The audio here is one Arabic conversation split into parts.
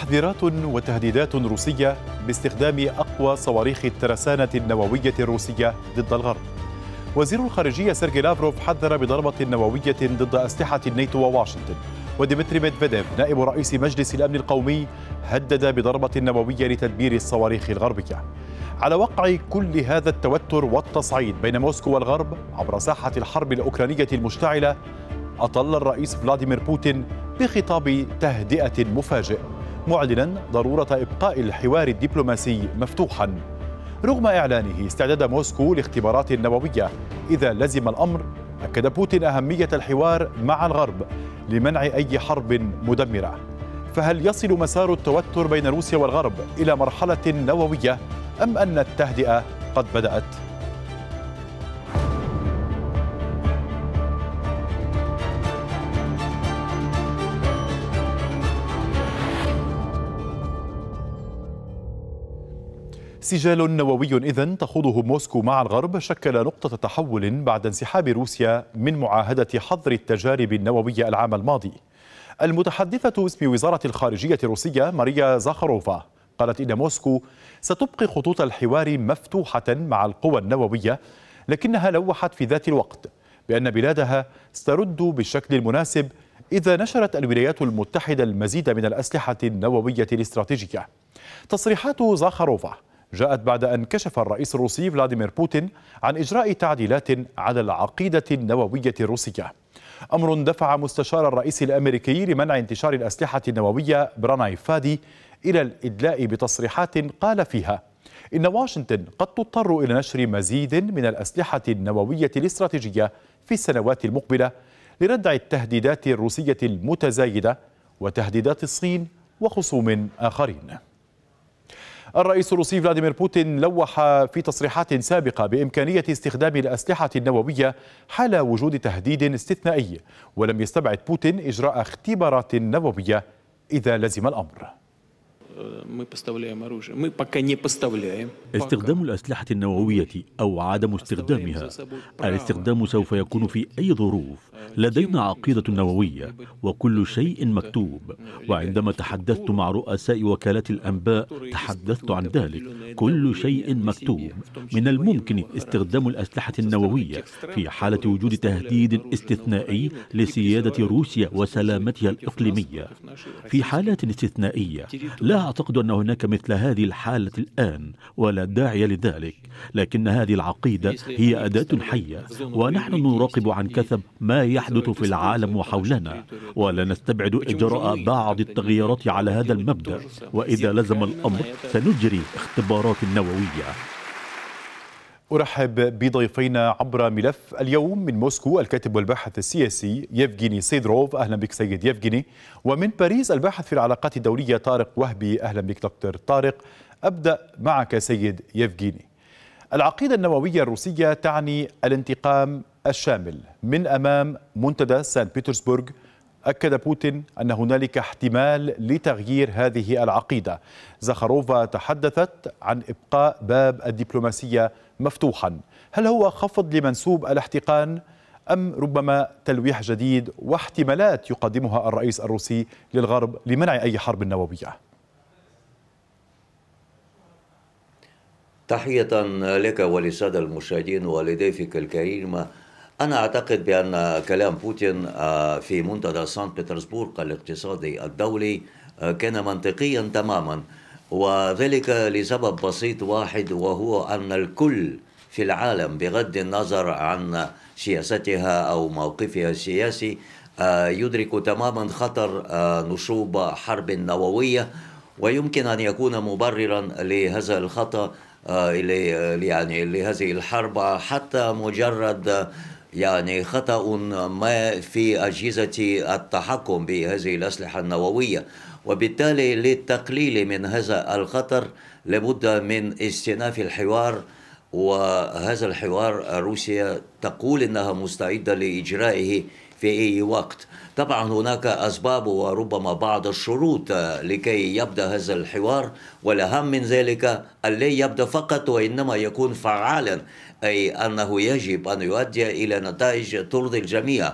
تحذيرات وتهديدات روسية باستخدام أقوى صواريخ الترسانة النووية الروسية ضد الغرب وزير الخارجية سيرجي لافروف حذر بضربة نووية ضد أسلحة النيتو وواشنطن وديمتري ميدفيديف نائب رئيس مجلس الأمن القومي هدد بضربة نووية لتدمير الصواريخ الغربية على وقع كل هذا التوتر والتصعيد بين موسكو والغرب عبر ساحة الحرب الأوكرانية المشتعلة أطل الرئيس فلاديمير بوتين بخطاب تهدئة مفاجئ معلنا ضرورة إبقاء الحوار الدبلوماسي مفتوحا رغم إعلانه استعداد موسكو لاختبارات نووية إذا لزم الأمر أكد بوتين أهمية الحوار مع الغرب لمنع أي حرب مدمرة فهل يصل مسار التوتر بين روسيا والغرب إلى مرحلة نووية أم أن التهدئة قد بدأت؟ سجال نووي إذن تخوضه موسكو مع الغرب شكل نقطة تحول بعد انسحاب روسيا من معاهدة حظر التجارب النووية العام الماضي المتحدثة باسم وزارة الخارجية الروسية ماريا زاخروفا قالت إن موسكو ستبقي خطوط الحوار مفتوحة مع القوى النووية لكنها لوحت في ذات الوقت بأن بلادها سترد بالشكل المناسب إذا نشرت الولايات المتحدة المزيد من الأسلحة النووية الاستراتيجية تصريحات زاخروفا جاءت بعد أن كشف الرئيس الروسي فلاديمير بوتين عن إجراء تعديلات على العقيدة النووية الروسية أمر دفع مستشار الرئيس الأمريكي لمنع انتشار الأسلحة النووية براناي فادي إلى الإدلاء بتصريحات قال فيها إن واشنطن قد تضطر إلى نشر مزيد من الأسلحة النووية الاستراتيجية في السنوات المقبلة لردع التهديدات الروسية المتزايدة وتهديدات الصين وخصوم آخرين الرئيس الروسي فلاديمير بوتين لوح في تصريحات سابقة بإمكانية استخدام الأسلحة النووية حال وجود تهديد استثنائي ولم يستبعد بوتين إجراء اختبارات نووية إذا لزم الأمر استخدام الأسلحة النووية أو عدم استخدامها الاستخدام سوف يكون في أي ظروف لدينا عقيدة نووية وكل شيء مكتوب وعندما تحدثت مع رؤساء وكالات الأنباء تحدثت عن ذلك كل شيء مكتوب من الممكن استخدام الأسلحة النووية في حالة وجود تهديد استثنائي لسيادة روسيا وسلامتها الإقليمية في حالات استثنائية لا أعتقد أن هناك مثل هذه الحالة الآن ولا داعي لذلك لكن هذه العقيدة هي أداة حية ونحن نراقب عن كثب ما يحدث في العالم وحولنا ولا نستبعد إجراء بعض التغييرات على هذا المبدأ وإذا لزم الأمر سنجري اختبارات نووية أرحب بضيفينا عبر ملف اليوم من موسكو الكاتب والباحث السياسي يفجيني سيدروف أهلا بك سيد يفجيني ومن باريس الباحث في العلاقات الدولية طارق وهبي أهلا بك دكتور طارق أبدأ معك سيد يفجيني العقيدة النووية الروسية تعني الانتقام الشامل من أمام منتدى سان بيترسبورغ أكد بوتين أن هنالك احتمال لتغيير هذه العقيدة زخروفا تحدثت عن إبقاء باب الدبلوماسية مفتوحا هل هو خفض لمنسوب الاحتقان أم ربما تلويح جديد واحتمالات يقدمها الرئيس الروسي للغرب لمنع أي حرب نووية تحية لك ولسادة المشاهدين ولضيفك الكريم أنا أعتقد بأن كلام بوتين آه، في منتدى سانت بطرسبورغ الاقتصادي الدولي آه، كان منطقيا تماما وذلك لسبب بسيط واحد وهو أن الكل في العالم بغض النظر عن سياستها أو موقفها السياسي آه، يدرك تماما خطر نشوب حرب نووية ويمكن أن يكون مبررا لهذا الخطأ يعني لهذه الحرب حتى مجرد يعني خطأ ما في أجهزة التحكم بهذه الأسلحة النووية وبالتالي للتقليل من هذا الخطر لابد من استئناف الحوار وهذا الحوار روسيا تقول انها مستعده لاجرائه في اي وقت طبعا هناك اسباب وربما بعض الشروط لكي يبدا هذا الحوار والاهم من ذلك ان لا يبدا فقط وانما يكون فعالا أي أنه يجب أن يؤدي إلى نتائج ترضي الجميع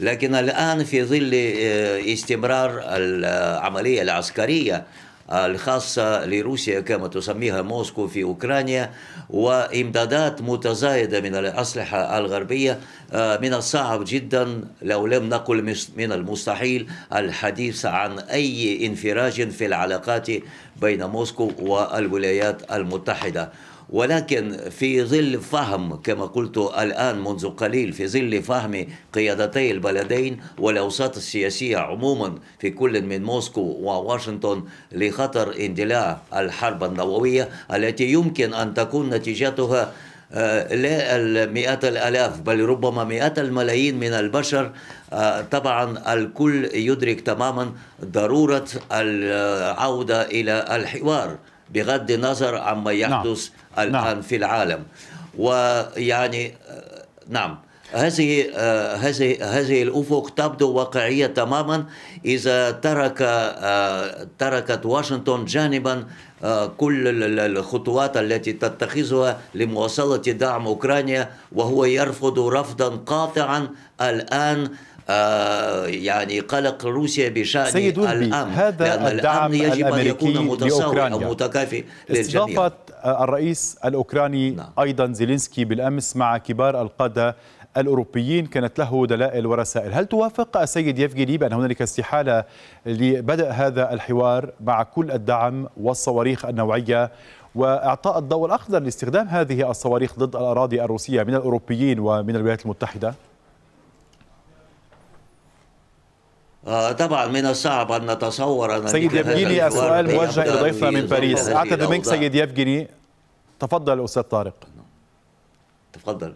لكن الآن في ظل آه، استمرار العملية العسكرية الخاصة لروسيا كما تسميها موسكو في أوكرانيا وإمدادات متزايدة من الأسلحة الغربية آه، من الصعب جدا لو لم نقل من المستحيل الحديث عن أي انفراج في العلاقات بين موسكو والولايات المتحدة ولكن في ظل فهم كما قلت الآن منذ قليل في ظل فهم قيادتي البلدين والأوساط السياسية عموما في كل من موسكو وواشنطن لخطر اندلاع الحرب النووية التي يمكن أن تكون نتيجتها آه، لا المئات الالاف بل ربما مئات الملايين من البشر آه، طبعا الكل يدرك تماما ضروره العوده الى الحوار بغض النظر عما نعم. يحدث نعم. الآن نعم. في العالم ويعني نعم هذه هذه هذه الافق تبدو واقعيه تماما اذا ترك تركت واشنطن جانبا كل الخطوات التي تتخذها لمواصله دعم اوكرانيا وهو يرفض رفضا قاطعا الان آه، يعني قلق روسيا بشأن سيد الأمن هذا لأن الدعم الأمن يجب أن يكون متساوي أو متكافئ للجميع الرئيس الأوكراني نعم. أيضا زيلينسكي بالأمس مع كبار القادة الأوروبيين كانت له دلائل ورسائل هل توافق السيد يفجيني بأن هنالك استحالة لبدء هذا الحوار مع كل الدعم والصواريخ النوعية وإعطاء الضوء الأخضر لاستخدام هذه الصواريخ ضد الأراضي الروسية من الأوروبيين ومن الولايات المتحدة؟ آه طبعا من الصعب ان نتصور ان سيد يفجيني السؤال موجه الى ضيفنا من باريس اعتذر منك سيد يفجيني تفضل استاذ طارق تفضل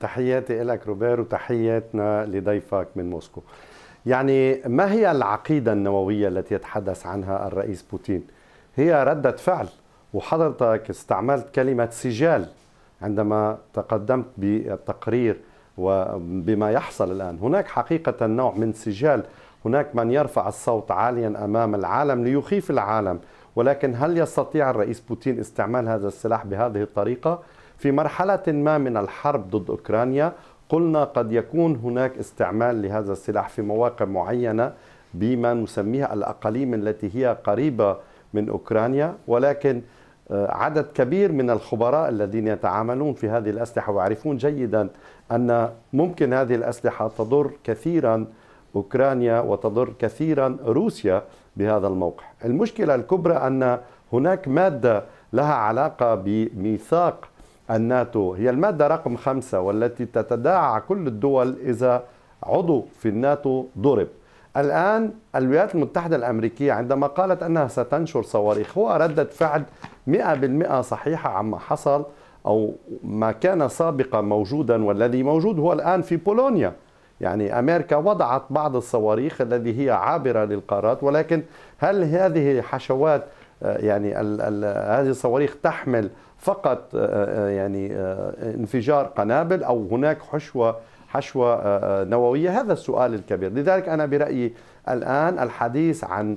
تحياتي لك روبير وتحياتنا لضيفك من موسكو يعني ما هي العقيدة النووية التي يتحدث عنها الرئيس بوتين هي ردة فعل وحضرتك استعملت كلمة سجال عندما تقدمت بالتقرير وبما يحصل الآن هناك حقيقة نوع من سجال هناك من يرفع الصوت عاليا أمام العالم ليخيف العالم ولكن هل يستطيع الرئيس بوتين استعمال هذا السلاح بهذه الطريقة؟ في مرحلة ما من الحرب ضد أوكرانيا قلنا قد يكون هناك استعمال لهذا السلاح في مواقع معينة بما نسميها الأقاليم التي هي قريبة من أوكرانيا ولكن آه، عدد كبير من الخبراء الذين يتعاملون في هذه الأسلحة ويعرفون جيدا أن ممكن هذه الأسلحة تضر كثيرا أوكرانيا وتضر كثيرا روسيا بهذا الموقع المشكلة الكبرى أن هناك مادة لها علاقة بميثاق الناتو هي المادة رقم خمسة والتي تتداعى كل الدول إذا عضو في الناتو ضرب الآن الولايات المتحدة الأمريكية عندما قالت أنها ستنشر صواريخ هو ردة فعل 100% صحيحة عما حصل أو ما كان سابقا موجودا والذي موجود هو الآن في بولونيا يعني أمريكا وضعت بعض الصواريخ الذي هي عابرة للقارات ولكن هل هذه حشوات آه، يعني ال ال هذه الصواريخ تحمل فقط آه، آه، يعني انفجار قنابل أو هناك حشوة حشوة آه، آه، نووية هذا السؤال الكبير لذلك أنا برأيي الآن الحديث عن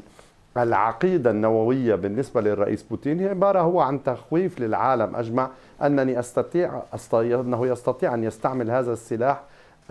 العقيدة النووية بالنسبة للرئيس بوتين هي عبارة هو عن تخويف للعالم أجمع أنني أستطيع أنه يستطيع أن يستعمل هذا السلاح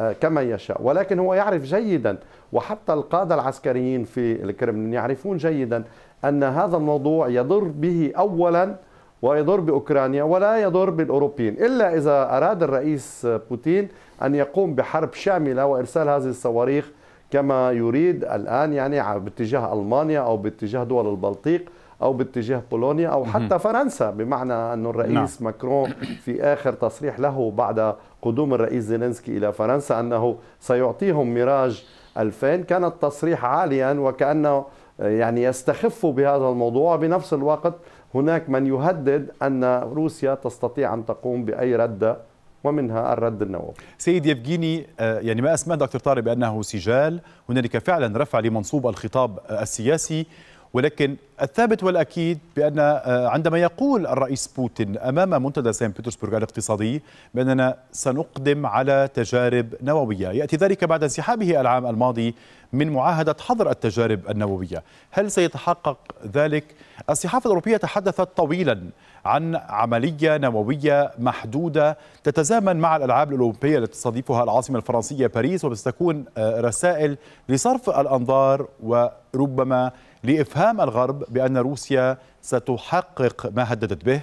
آه، كما يشاء ولكن هو يعرف جيدا وحتى القادة العسكريين في الكرملين يعرفون جيدا أن هذا الموضوع يضر به أولا ويضر بأوكرانيا ولا يضر بالأوروبيين إلا إذا أراد الرئيس بوتين أن يقوم بحرب شاملة وإرسال هذه الصواريخ كما يريد الآن يعني باتجاه ألمانيا أو باتجاه دول البلطيق أو باتجاه بولونيا أو حتى فرنسا بمعنى أن الرئيس نعم. ماكرون في آخر تصريح له بعد قدوم الرئيس زيلينسكي إلى فرنسا أنه سيعطيهم ميراج 2000 كان التصريح عاليا وكأنه يعني يستخف بهذا الموضوع بنفس الوقت هناك من يهدد أن روسيا تستطيع أن تقوم بأي ردة ومنها الرد النووي سيد يفجيني آه، يعني ما أسمع دكتور طارق بأنه سجال هنالك فعلا رفع لمنصوب الخطاب السياسي ولكن الثابت والأكيد بأن آه، عندما يقول الرئيس بوتين أمام منتدى سان بيترسبورغ الاقتصادي بأننا سنقدم على تجارب نووية يأتي ذلك بعد انسحابه العام الماضي من معاهدة حظر التجارب النووية هل سيتحقق ذلك؟ الصحافة الأوروبية تحدثت طويلا عن عملية نووية محدودة تتزامن مع الألعاب الأولمبية التي تستضيفها العاصمة الفرنسية باريس وستكون آه، رسائل لصرف الأنظار وربما لإفهام الغرب بأن روسيا ستحقق ما هددت به؟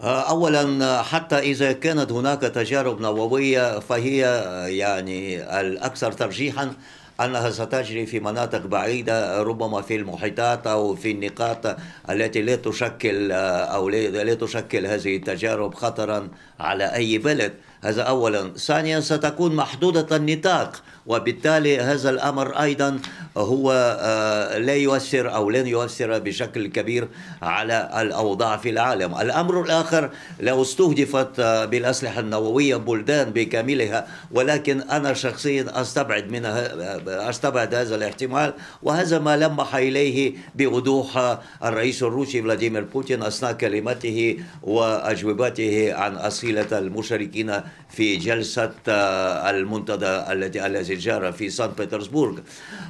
آه، اولا حتى اذا كانت هناك تجارب نوويه فهي يعني الاكثر ترجيحا انها ستجري في مناطق بعيده ربما في المحيطات او في النقاط التي لا تشكل آه، او لا تشكل هذه التجارب خطرا على اي بلد هذا اولا ثانيا ستكون محدوده النطاق وبالتالي هذا الامر ايضا هو آه، لا يؤثر او لن يؤثر بشكل كبير على الاوضاع في العالم. الامر الاخر لو استهدفت آه، بالاسلحه النوويه بلدان بكاملها ولكن انا شخصيا استبعد منها آه، استبعد هذا الاحتمال وهذا ما لمح اليه بوضوح الرئيس الروسي فلاديمير بوتين اثناء كلمته واجوبته عن اسئله المشاركين في جلسة آه، المنتدى التي جرى في سان بيترسبورغ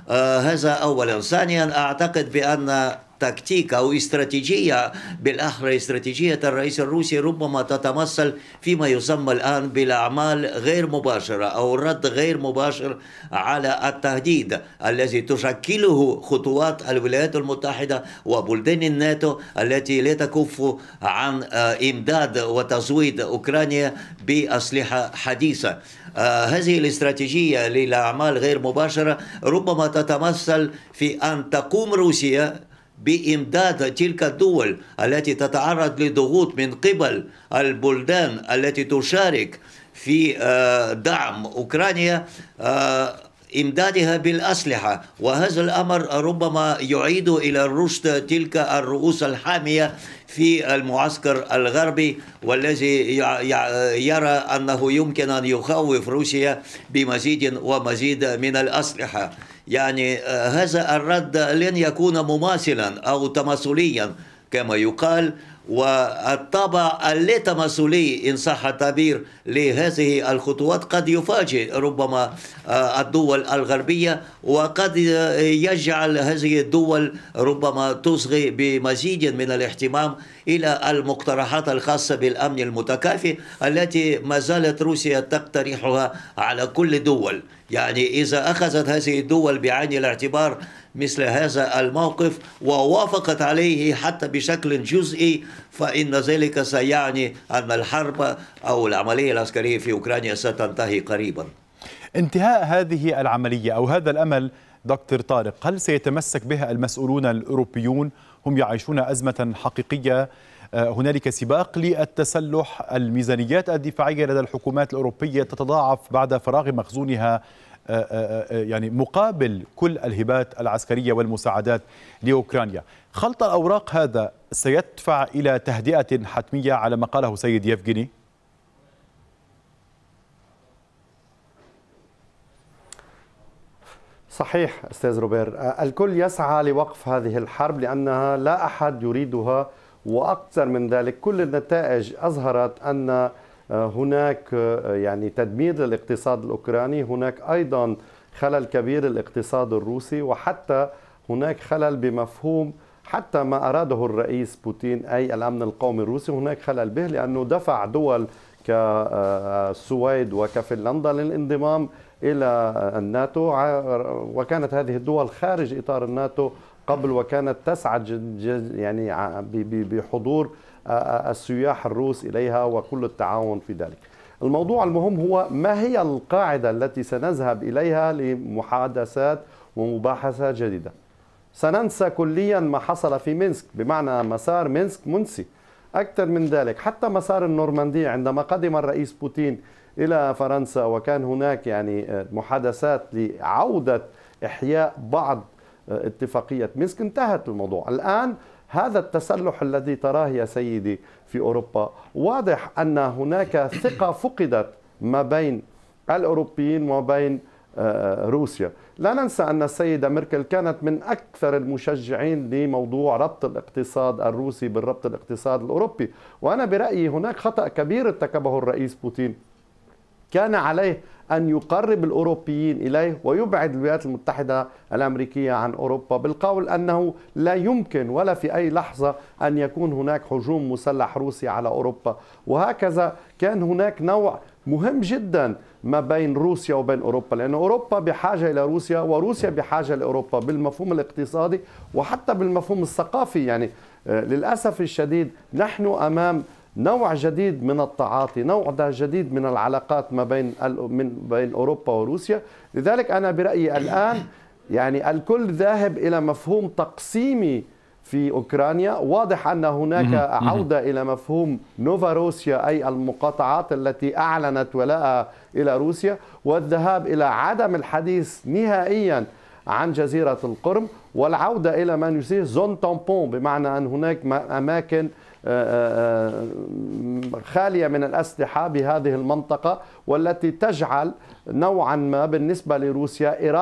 آه، هذا أولا ثانيا أعتقد بأن تكتيك أو استراتيجية بالأحرى استراتيجية الرئيس الروسي ربما تتمثل فيما يسمى الآن بالأعمال غير مباشرة أو الرد غير مباشر على التهديد الذي تشكله خطوات الولايات المتحدة وبلدان الناتو التي لا تكف عن آه، إمداد وتزويد أوكرانيا بأسلحة حديثة آه، هذه الاستراتيجية للأعمال غير مباشرة ربما تتمثل في أن تقوم روسيا بامداد تلك الدول التي تتعرض لضغوط من قبل البلدان التي تشارك في آه، دعم اوكرانيا آه، امدادها بالاسلحه وهذا الامر ربما يعيد الى رشد تلك الرؤوس الحاميه في المعسكر الغربي والذي يرى انه يمكن ان يخوف روسيا بمزيد ومزيد من الاسلحه يعني آه، هذا الرد لن يكون مماثلا أو تماثليا كما يقال والطابع اللاتماثلي إن صح التعبير لهذه الخطوات قد يفاجئ ربما آه، الدول الغربية وقد آه، يجعل هذه الدول ربما تصغي بمزيد من الاهتمام إلى المقترحات الخاصة بالأمن المتكافئ التي ما زالت روسيا تقترحها على كل دول يعني إذا أخذت هذه الدول بعين الاعتبار مثل هذا الموقف ووافقت عليه حتى بشكل جزئي فإن ذلك سيعني أن الحرب أو العملية العسكرية في أوكرانيا ستنتهي قريبا انتهاء هذه العملية أو هذا الأمل دكتور طارق هل سيتمسك بها المسؤولون الأوروبيون هم يعيشون أزمة حقيقية هنالك سباق للتسلح الميزانيات الدفاعية لدى الحكومات الأوروبية تتضاعف بعد فراغ مخزونها آه، آه، آه، يعني مقابل كل الهبات العسكرية والمساعدات لأوكرانيا خلط الأوراق هذا سيدفع إلى تهدئة حتمية على ما قاله سيد يفجني صحيح استاذ روبير الكل يسعى لوقف هذه الحرب لانها لا احد يريدها واكثر من ذلك كل النتائج اظهرت ان آه، هناك آه، يعني تدمير للاقتصاد الاوكراني هناك ايضا خلل كبير الاقتصاد الروسي وحتى هناك خلل بمفهوم حتى ما أراده الرئيس بوتين أي الأمن القومي الروسي هناك خلل به لأنه دفع دول كالسويد آه، وكفنلندا للانضمام إلى الناتو وكانت هذه الدول خارج إطار الناتو قبل وكانت تسعد يعني بحضور السياح الروس إليها وكل التعاون في ذلك الموضوع المهم هو ما هي القاعدة التي سنذهب إليها لمحادثات ومباحثة جديدة سننسى كليا ما حصل في منسك بمعنى مسار منسك منسي أكثر من ذلك حتى مسار النورماندية عندما قدم الرئيس بوتين إلى فرنسا وكان هناك يعني محادثات لعودة إحياء بعض اتفاقية مينسك انتهت الموضوع الآن هذا التسلح الذي تراه يا سيدي في أوروبا واضح أن هناك ثقة فقدت ما بين الأوروبيين وما بين آه، روسيا لا ننسى أن السيدة ميركل كانت من أكثر المشجعين لموضوع ربط الاقتصاد الروسي بالربط الاقتصاد الأوروبي وأنا برأيي هناك خطأ كبير ارتكبه الرئيس بوتين كان عليه أن يقرب الأوروبيين إليه ويبعد الولايات المتحدة الأمريكية عن أوروبا بالقول أنه لا يمكن ولا في أي لحظة أن يكون هناك هجوم مسلح روسي على أوروبا وهكذا كان هناك نوع مهم جدا ما بين روسيا وبين اوروبا لان اوروبا بحاجه الى روسيا وروسيا بحاجه لاوروبا بالمفهوم الاقتصادي وحتى بالمفهوم الثقافي يعني آه، للاسف الشديد نحن امام نوع جديد من التعاطي نوع جديد من العلاقات ما بين من بين أوروبا وروسيا لذلك أنا برأيي الآن يعني الكل ذاهب إلى مفهوم تقسيمي في أوكرانيا واضح أن هناك عودة إلى مفهوم نوفا روسيا أي المقاطعات التي أعلنت ولاءها إلى روسيا والذهاب إلى عدم الحديث نهائيا عن جزيرة القرم والعودة إلى ما نسميه زون تامبون بمعنى أن هناك أماكن خالية من الأسلحة بهذه المنطقة والتي تجعل نوعا ما بالنسبة لروسيا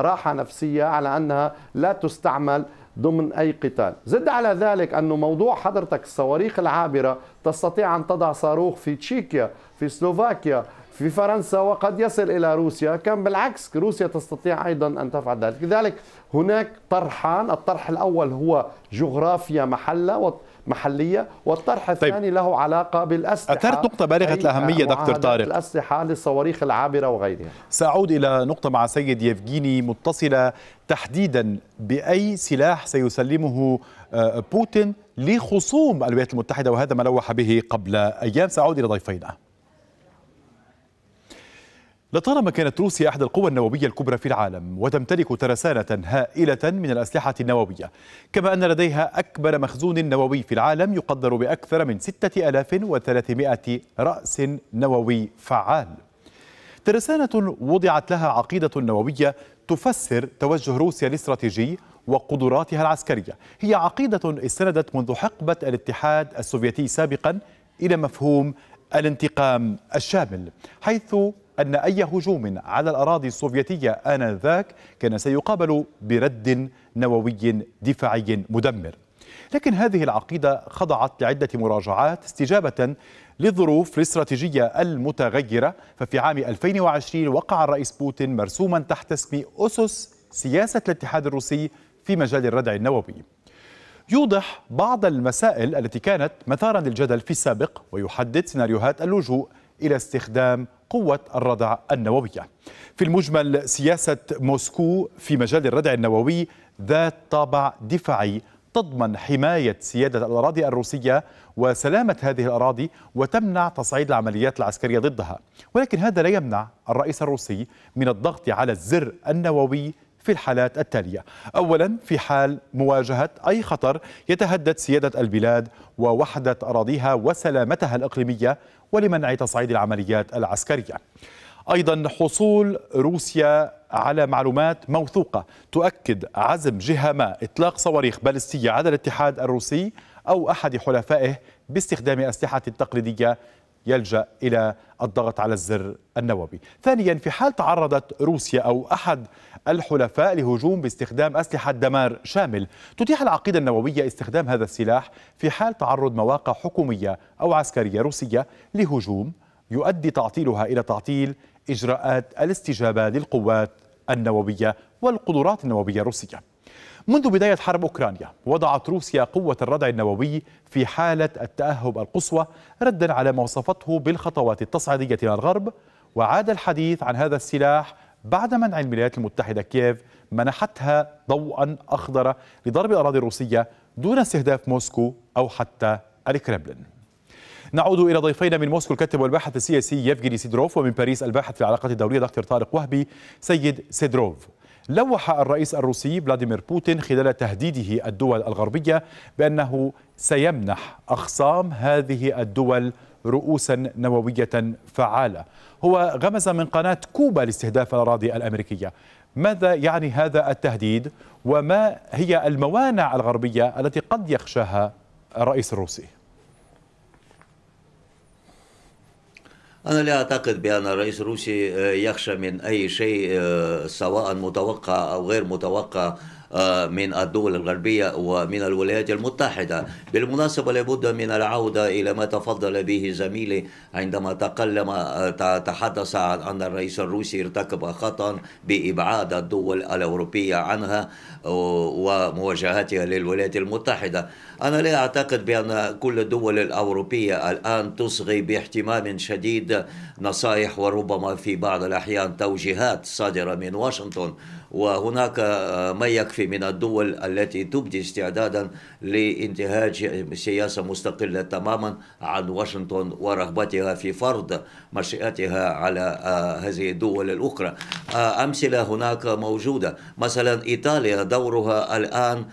راحة نفسية على أنها لا تستعمل ضمن أي قتال زد على ذلك أن موضوع حضرتك الصواريخ العابرة تستطيع أن تضع صاروخ في تشيكيا في سلوفاكيا في فرنسا وقد يصل إلى روسيا كان بالعكس روسيا تستطيع أيضا أن تفعل ذلك لذلك هناك طرحان الطرح الأول هو جغرافيا محلة محلية والطرح طيب. الثاني طيب. له علاقة بالأسلحة أثرت نقطة بالغة الأهمية دكتور طارق الأسلحة للصواريخ العابرة وغيرها سأعود إلى نقطة مع سيد يفجيني متصلة تحديدا بأي سلاح سيسلمه آه، بوتين لخصوم الولايات المتحدة وهذا ما لوح به قبل أيام سأعود إلى ضيفينا لطالما كانت روسيا احدى القوى النوويه الكبرى في العالم وتمتلك ترسانه هائله من الاسلحه النوويه كما ان لديها اكبر مخزون نووي في العالم يقدر باكثر من 6300 راس نووي فعال ترسانه وضعت لها عقيده نوويه تفسر توجه روسيا الاستراتيجي وقدراتها العسكريه هي عقيده استندت منذ حقبه الاتحاد السوفيتي سابقا الى مفهوم الانتقام الشامل حيث أن أي هجوم على الأراضي السوفيتية آنذاك كان سيقابل برد نووي دفاعي مدمر لكن هذه العقيدة خضعت لعدة مراجعات استجابة للظروف الاستراتيجية المتغيرة ففي عام 2020 وقع الرئيس بوتين مرسوما تحت اسم أسس سياسة الاتحاد الروسي في مجال الردع النووي يوضح بعض المسائل التي كانت مثارا للجدل في السابق ويحدد سيناريوهات اللجوء إلى استخدام قوة الردع النووية في المجمل سياسة موسكو في مجال الردع النووي ذات طابع دفاعي تضمن حماية سيادة الأراضي الروسية وسلامة هذه الأراضي وتمنع تصعيد العمليات العسكرية ضدها ولكن هذا لا يمنع الرئيس الروسي من الضغط على الزر النووي في الحالات التالية أولا في حال مواجهة أي خطر يتهدد سيادة البلاد ووحدة أراضيها وسلامتها الإقليمية ولمنع تصعيد العمليات العسكرية ايضا حصول روسيا على معلومات موثوقه تؤكد عزم جهه ما اطلاق صواريخ بالستيه على الاتحاد الروسي او احد حلفائه باستخدام اسلحه تقليديه يلجأ إلى الضغط على الزر النووي ثانيا في حال تعرضت روسيا أو أحد الحلفاء لهجوم باستخدام أسلحة دمار شامل تتيح العقيدة النووية استخدام هذا السلاح في حال تعرض مواقع حكومية أو عسكرية روسية لهجوم يؤدي تعطيلها إلى تعطيل إجراءات الاستجابة للقوات النووية والقدرات النووية الروسية منذ بداية حرب أوكرانيا وضعت روسيا قوة الردع النووي في حالة التأهب القصوى ردا على ما وصفته بالخطوات التصعيدية إلى الغرب وعاد الحديث عن هذا السلاح بعد منع الولايات المتحدة كييف منحتها ضوءا أخضر لضرب الأراضي الروسية دون استهداف موسكو أو حتى الكرملين نعود إلى ضيفينا من موسكو الكاتب والباحث السياسي يفجري سيدروف ومن باريس الباحث في العلاقات الدولية دكتور طارق وهبي سيد سيدروف لوح الرئيس الروسي فلاديمير بوتين خلال تهديده الدول الغربية بأنه سيمنح أخصام هذه الدول رؤوسا نووية فعالة هو غمز من قناة كوبا لاستهداف الأراضي الأمريكية ماذا يعني هذا التهديد وما هي الموانع الغربية التي قد يخشاها الرئيس الروسي أنا لا أعتقد بأن الرئيس الروسي آه، يخشى من أي شيء آه، سواء متوقع أو غير متوقع آه، من الدول الغربية ومن الولايات المتحدة بالمناسبة لابد من العودة إلى ما تفضل به زميلي عندما تكلم آه، تحدث عن أن الرئيس الروسي ارتكب خطأ بإبعاد الدول الأوروبية عنها ومواجهتها للولايات المتحدة أنا لا أعتقد بأن كل الدول الأوروبية الآن تصغي باهتمام شديد نصائح وربما في بعض الأحيان توجيهات صادرة من واشنطن وهناك آه، ما يكفي من الدول التي تبدي استعدادا لانتهاج سياسة مستقلة تماما عن واشنطن ورغبتها في فرض مشيئتها على آه، هذه الدول الأخرى آه، أمثلة هناك موجودة مثلا إيطاليا دورها الآن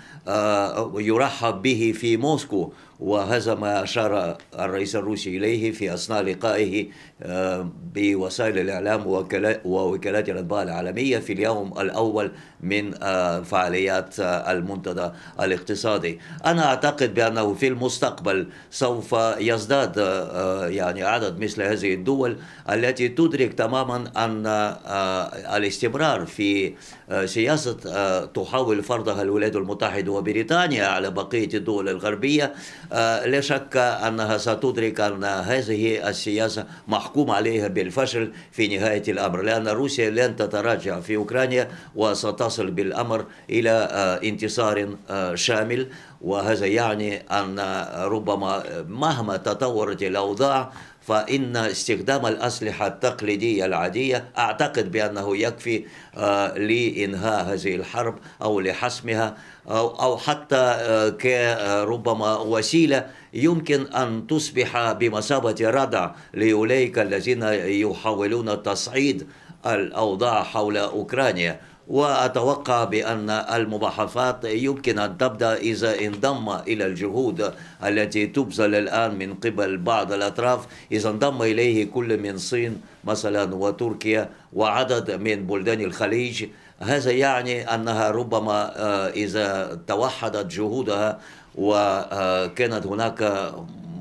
يرحب به في موسكو وهذا ما أشار الرئيس الروسي إليه في أثناء لقائه آه، بوسائل الإعلام ووكالات الأنباء العالمية في اليوم الأول من آه، فعاليات آه، المنتدى الاقتصادي أنا أعتقد بأنه في المستقبل سوف يزداد يعني عدد مثل هذه الدول التي تدرك تماما أن الاستمرار في سياسة تحاول فرضها الولايات المتحدة وبريطانيا على بقية الدول الغربية لا شك أنها ستدرك أن هذه السياسة محكوم عليها بالفشل في نهاية الأمر لأن روسيا لن تتراجع في أوكرانيا وستصل بالأمر إلى آه، انتصار آه، شامل وهذا يعني أن ربما مهما تطورت الأوضاع فإن استخدام الأسلحة التقليدية العادية أعتقد بأنه يكفي آه، لإنهاء هذه الحرب أو لحسمها أو حتى آه، كربما آه، وسيلة يمكن أن تصبح بمثابة ردع لأولئك الذين يحاولون تصعيد الأوضاع حول أوكرانيا وأتوقع بأن المباحثات يمكن أن تبدأ إذا انضم إلى الجهود التي تبذل الآن من قبل بعض الأطراف إذا انضم إليه كل من الصين مثلا وتركيا وعدد من بلدان الخليج هذا يعني أنها ربما آه، إذا توحدت جهودها وكانت هناك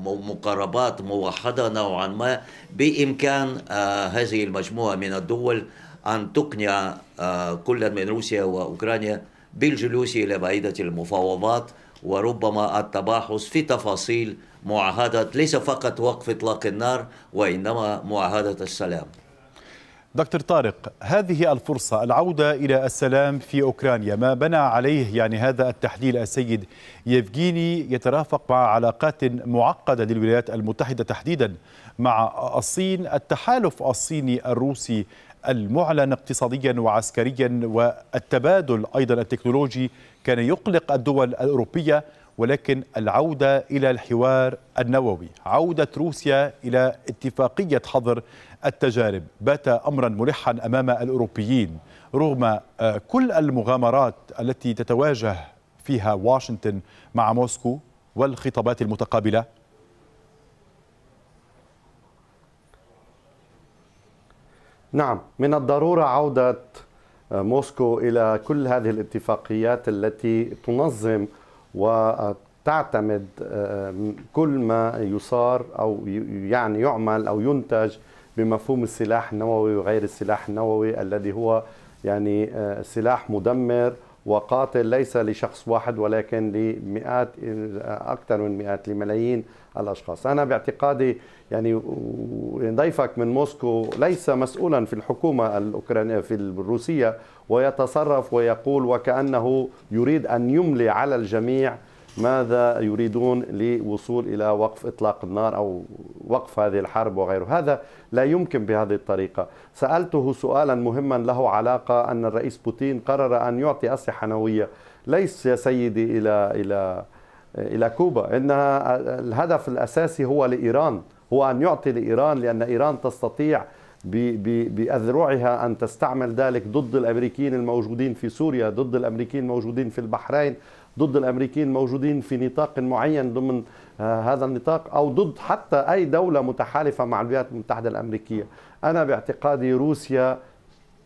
مقاربات موحدة نوعا ما بإمكان آه، هذه المجموعة من الدول أن تقنع آه، كل من روسيا وأوكرانيا بالجلوس إلى بعيدة المفاوضات وربما التباحث في تفاصيل معاهدة ليس فقط وقف إطلاق النار وإنما معاهدة السلام دكتور طارق هذه الفرصة العودة إلى السلام في أوكرانيا ما بنى عليه يعني هذا التحليل السيد يفجيني يترافق مع علاقات معقدة للولايات المتحدة تحديدا مع الصين التحالف الصيني الروسي المعلن اقتصاديا وعسكريا والتبادل أيضا التكنولوجي كان يقلق الدول الأوروبية ولكن العودة إلى الحوار النووي عودة روسيا إلى اتفاقية حظر التجارب بات أمرا ملحا أمام الأوروبيين رغم آه، كل المغامرات التي تتواجه فيها واشنطن مع موسكو والخطابات المتقابله نعم من الضروره عوده آه، موسكو الى كل هذه الاتفاقيات التي تنظم وتعتمد آه، آه، كل ما يصار او يعني يعمل او ينتج بمفهوم السلاح النووي وغير السلاح النووي الذي هو يعني سلاح مدمر وقاتل ليس لشخص واحد ولكن لمئات اكثر من مئات لملايين الاشخاص انا باعتقادي يعني ضيفك من موسكو ليس مسؤولا في الحكومه الاوكرانيه في الروسيه ويتصرف ويقول وكانه يريد ان يملي على الجميع ماذا يريدون لوصول إلى وقف إطلاق النار أو وقف هذه الحرب وغيره هذا لا يمكن بهذه الطريقة سألته سؤالا مهما له علاقة أن الرئيس بوتين قرر أن يعطي أسلحة نووية ليس يا سيدي إلى إلى إلى كوبا إنها الهدف الأساسي هو لإيران هو أن يعطي لإيران لأن إيران تستطيع بأذرعها أن تستعمل ذلك ضد الأمريكيين الموجودين في سوريا ضد الأمريكيين الموجودين في البحرين ضد الامريكيين موجودين في نطاق معين ضمن آه، هذا النطاق او ضد حتى اي دوله متحالفه مع الولايات المتحده الامريكيه انا باعتقادي روسيا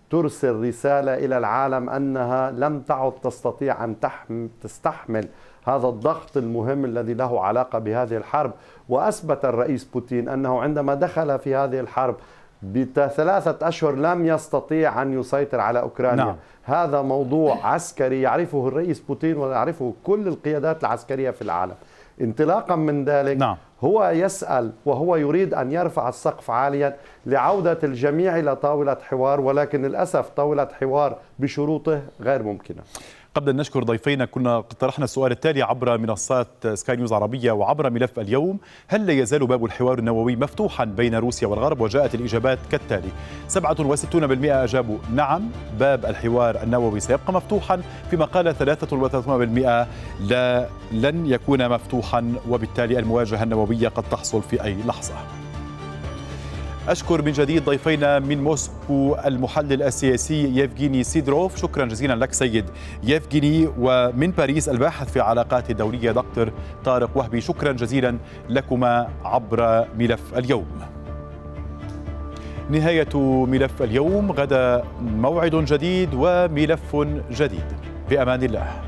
ترسل رساله الى العالم انها لم تعد تستطيع ان تستحمل هذا الضغط المهم الذي له علاقه بهذه الحرب واثبت الرئيس بوتين انه عندما دخل في هذه الحرب بثلاثة أشهر لم يستطيع أن يسيطر على أوكرانيا نعم. هذا موضوع عسكري يعرفه الرئيس بوتين ويعرفه كل القيادات العسكرية في العالم انطلاقا من ذلك نعم. هو يسأل وهو يريد أن يرفع السقف عاليا لعودة الجميع إلى طاولة حوار ولكن للأسف طاولة حوار بشروطه غير ممكنة قبل أن نشكر ضيفينا كنا قد طرحنا السؤال التالي عبر منصات سكاي نيوز عربية وعبر ملف اليوم هل لا يزال باب الحوار النووي مفتوحا بين روسيا والغرب وجاءت الإجابات كالتالي 67% أجابوا نعم باب الحوار النووي سيبقى مفتوحا فيما قال 33% لا لن يكون مفتوحا وبالتالي المواجهة النووية قد تحصل في أي لحظة أشكر من جديد ضيفينا من موسكو المحلل السياسي يفجيني سيدروف شكرا جزيلا لك سيد يفجيني ومن باريس الباحث في العلاقات الدولية دكتور طارق وهبي شكرا جزيلا لكما عبر ملف اليوم نهاية ملف اليوم غدا موعد جديد وملف جديد بأمان الله